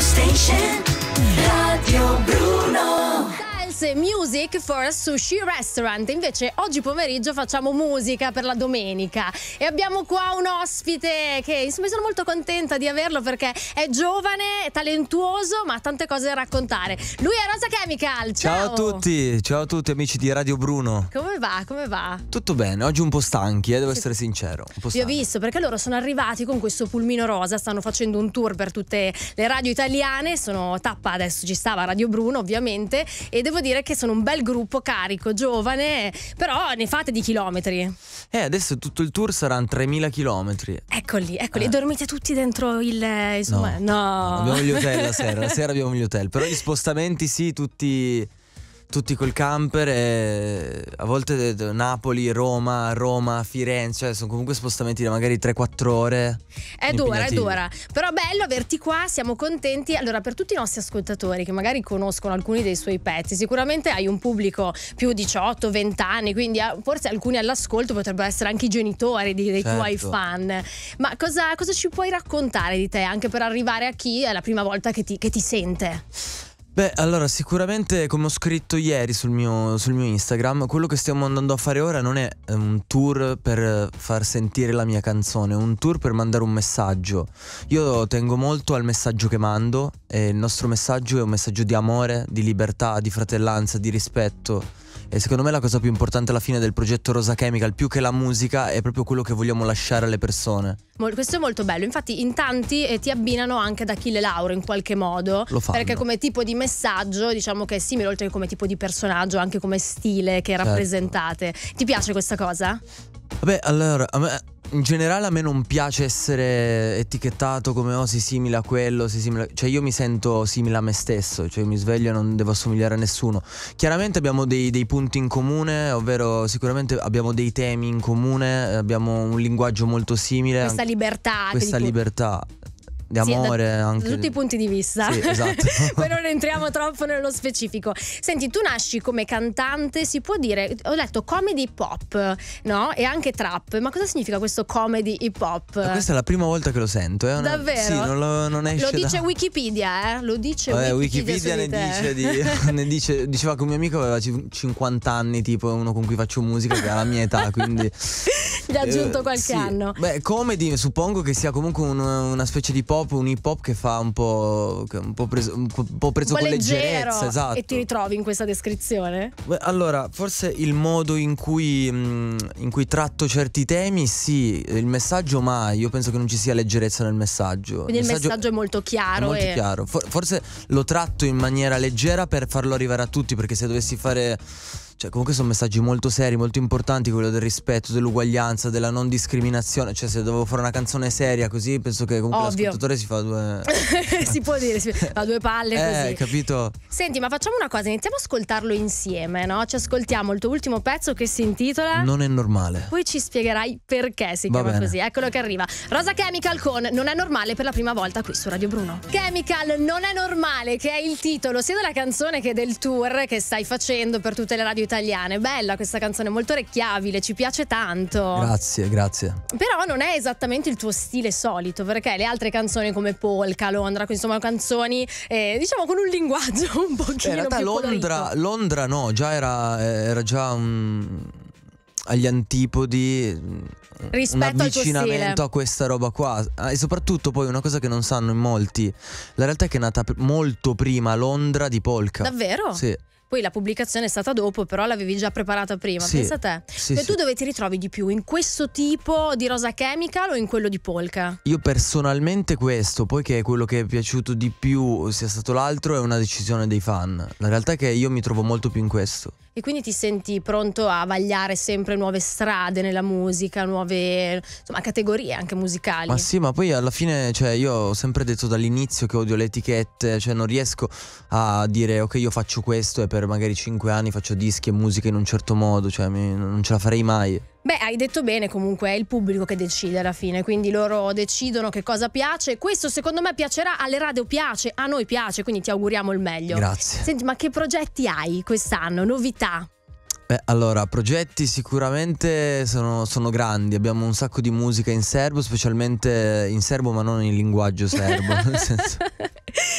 station. fosse music for a sushi restaurant. Invece oggi pomeriggio facciamo musica per la domenica e abbiamo qua un ospite che insomma sono molto contenta di averlo perché è giovane, talentuoso, ma ha tante cose da raccontare. Lui è Rosa Chemical. Ciao. ciao a tutti, ciao a tutti amici di Radio Bruno. Come va? Come va? Tutto bene, oggi un po' stanchi, eh, devo essere sincero. Vi ho visto perché loro sono arrivati con questo pulmino rosa, stanno facendo un tour per tutte le radio italiane, sono tappa adesso ci stava Radio Bruno ovviamente e devo dire dire che sono un bel gruppo carico, giovane, però ne fate di chilometri. Eh, adesso tutto il tour saranno 3000 chilometri. Eccoli, eccoli. Eh. dormite tutti dentro il... Insomma, no. no. no abbiamo gli hotel la sera, la sera abbiamo gli hotel. Però gli spostamenti sì, tutti tutti col camper e a volte Napoli, Roma, Roma, Firenze, cioè sono comunque spostamenti da magari 3-4 ore. È dura, è dura, Però bello averti qua, siamo contenti. Allora, per tutti i nostri ascoltatori che magari conoscono alcuni dei suoi pezzi, sicuramente hai un pubblico più 18-20 anni, quindi eh, forse alcuni all'ascolto potrebbero essere anche i genitori dei certo. tuoi fan. Ma cosa, cosa, ci puoi raccontare di te anche per arrivare a chi è la prima volta che ti, che ti sente? Beh, allora sicuramente come ho scritto ieri sul mio, sul mio, Instagram, quello che stiamo andando a fare ora non è eh, un tour per far sentire la mia canzone, è un tour per mandare un messaggio. Io tengo molto al messaggio che mando e il nostro messaggio è un messaggio di amore, di libertà, di fratellanza, di rispetto e secondo me la cosa più importante alla fine del progetto Rosa Chemical, più che la musica, è proprio quello che vogliamo lasciare alle persone. Questo è molto bello, infatti in tanti eh, ti abbinano anche ad Achille Lauro in qualche modo, Lo fanno. perché come tipo di messaggio diciamo che è simile, oltre che come tipo di personaggio, anche come stile che certo. rappresentate. Ti piace questa cosa? Vabbè, allora, a me, in generale a me non piace essere etichettato come oh, si simile a quello, si simile a... cioè io mi sento simile a me stesso, cioè mi sveglio e non devo assomigliare a nessuno. Chiaramente abbiamo dei, dei, punti in comune, ovvero sicuramente abbiamo dei temi in comune, abbiamo un linguaggio molto simile. Questa libertà. Questa libertà. Dico di amore sì, da, anche. Da tutti i punti di vista. Sì, esatto. Poi non entriamo troppo nello specifico. Senti, tu nasci come cantante, si può dire, ho letto comedy pop, no? E anche trap, ma cosa significa questo comedy hip hop? Eh, questa è la prima volta che lo sento, eh? Davvero? Sì, non, lo, non esce Lo dice da... Wikipedia, eh? Lo dice Vabbè, eh, Wikipedia. Wikipedia ne dice, di, ne dice, diceva che un mio amico aveva 50 anni, tipo uno con cui faccio musica che ha la mia età, quindi... Gli ha aggiunto eh, qualche sì. anno. Beh, comedy, suppongo che sia comunque un, una specie di pop, un hip hop che fa un po', un po preso, un po preso un po con leggerezza. esatto. E ti ritrovi in questa descrizione? Beh, allora, forse il modo in cui, mm, in cui tratto certi temi, sì, il messaggio mai. Io penso che non ci sia leggerezza nel messaggio. Quindi il messaggio, il messaggio è molto chiaro. È molto e... chiaro. For- forse lo tratto in maniera leggera per farlo arrivare a tutti, perché se dovessi fare cioè, comunque sono messaggi molto seri, molto importanti, quello del rispetto, dell'uguaglianza, della non discriminazione. Cioè, se dovevo fare una canzone seria così, penso che comunque Ovvio. l'ascoltatore si fa due. si può dire, si fa due palle eh, così. capito? Senti, ma facciamo una cosa, iniziamo a ascoltarlo insieme, no? Ci ascoltiamo il tuo ultimo pezzo che si intitola Non è normale. Poi ci spiegherai perché si chiama così. Eccolo che arriva. Rosa Chemical con Non è normale per la prima volta qui su Radio Bruno. Chemical Non è normale, che è il titolo sia della canzone che del tour che stai facendo per tutte le radio italiane. Bella questa canzone, molto orecchiabile, ci piace tanto. Grazie, grazie. Però non è esattamente il tuo stile solito, perché le altre canzoni come Polka, Londra, insomma canzoni eh, diciamo con un linguaggio un pochino eh, in realtà Londra, Londra, no, già era, eh, era già un, agli antipodi Rispetto un avvicinamento a questa roba qua ah, e soprattutto poi una cosa che non sanno in molti la realtà è che è nata molto prima Londra di Polka davvero? sì poi la pubblicazione è stata dopo, però l'avevi già preparata prima. Sì, Pensa a te. Sì, sì, tu dove ti ritrovi di più? In questo tipo di Rosa Chemical o in quello di Polka? Io personalmente questo, poiché quello che è piaciuto di più sia stato l'altro è una decisione dei fan. La realtà è che io mi trovo molto più in questo. E quindi ti senti pronto a vagliare sempre nuove strade nella musica, nuove insomma, categorie anche musicali. Ma sì, ma poi alla fine, cioè, io ho sempre detto dall'inizio che odio le etichette, cioè non riesco a dire ok, io faccio questo e per magari 5 anni faccio dischi e musica in un certo modo, cioè mi, non ce la farei mai. Beh, hai detto bene, comunque è il pubblico che decide alla fine, quindi loro decidono che cosa piace. Questo secondo me piacerà, alle radio piace, a noi piace, quindi ti auguriamo il meglio. Grazie. Senti, ma che progetti hai quest'anno? Novità? priorità? Beh, allora, progetti sicuramente sono, sono, grandi, abbiamo un sacco di musica in serbo, specialmente in serbo ma non in linguaggio serbo. nel senso...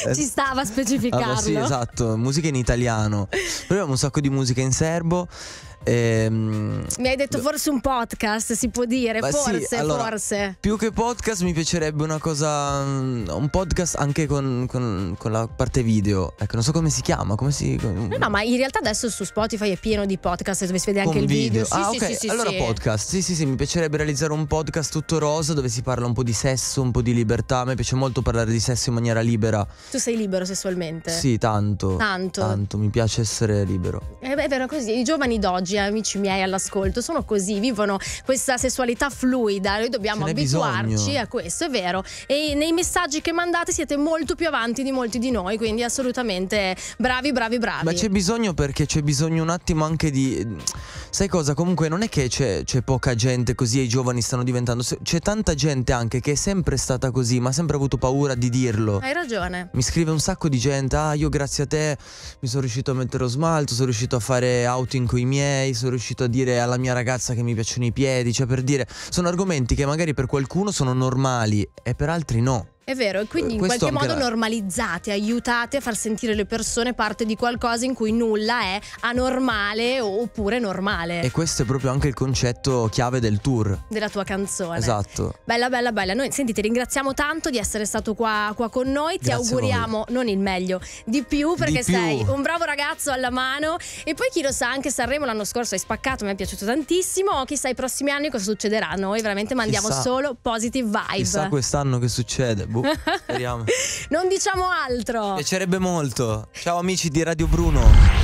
Eh, Ci stava specificando. Allora, ah, sì, esatto, musica in italiano. Però abbiamo un sacco di musica in serbo Ehm, mi hai detto forse un podcast, si può dire, forse, sì, allora, forse. Più che podcast mi piacerebbe una cosa, mm, un podcast anche con, con, con la parte video. Ecco, non so come si chiama, come si... No, no, ma in realtà adesso su Spotify è pieno di podcast dove si vede anche il video. video. Sì, ah, sì, ok, sì, allora podcast, sì sì sì, mi piacerebbe realizzare un podcast tutto rosa dove si parla un po' di sesso, un po' di libertà, A me piace molto parlare di sesso in maniera libera. Tu sei libero sessualmente? Sì, tanto. Tanto. Tanto, mi piace essere libero. Eh beh, è vero così, i giovani d'oggi oggi, amici miei all'ascolto, sono così, vivono questa sessualità fluida, noi dobbiamo abituarci bisogno. a questo, è vero. E nei messaggi che mandate siete molto più avanti di molti di noi, quindi assolutamente bravi, bravi, bravi. Ma c'è bisogno perché c'è bisogno un attimo anche di... Sai cosa? Comunque non è che c'è, poca gente così e i giovani stanno diventando... C'è tanta gente anche che è sempre stata così, ma ha sempre avuto paura di dirlo. Hai ragione. Mi scrive un sacco di gente, ah io grazie a te mi sono riuscito a mettere lo smalto, sono riuscito a fare outing con i miei miei, sono riuscito a dire alla mia ragazza che mi piacciono i piedi, cioè per dire, sono argomenti che magari per qualcuno sono normali e per altri no. È vero, e quindi eh, in qualche modo la... normalizzate, aiutate a far sentire le persone parte di qualcosa in cui nulla è anormale oppure normale. E questo è proprio anche il concetto chiave del tour. Della tua canzone. Esatto. Bella, bella, bella. Noi, senti, ti ringraziamo tanto di essere stato qua, qua con noi. Ti Grazie auguriamo, non il meglio, di più, perché di più. sei un bravo ragazzo alla mano. E poi chi lo sa, anche Sanremo l'anno scorso hai spaccato, mi è piaciuto tantissimo. Chissà i prossimi anni cosa succederà. Noi veramente mandiamo chissà, solo positive vibes. Chissà quest'anno che succede. Boh, speriamo. non diciamo altro. Piacerebbe molto. Ciao amici di Radio Bruno.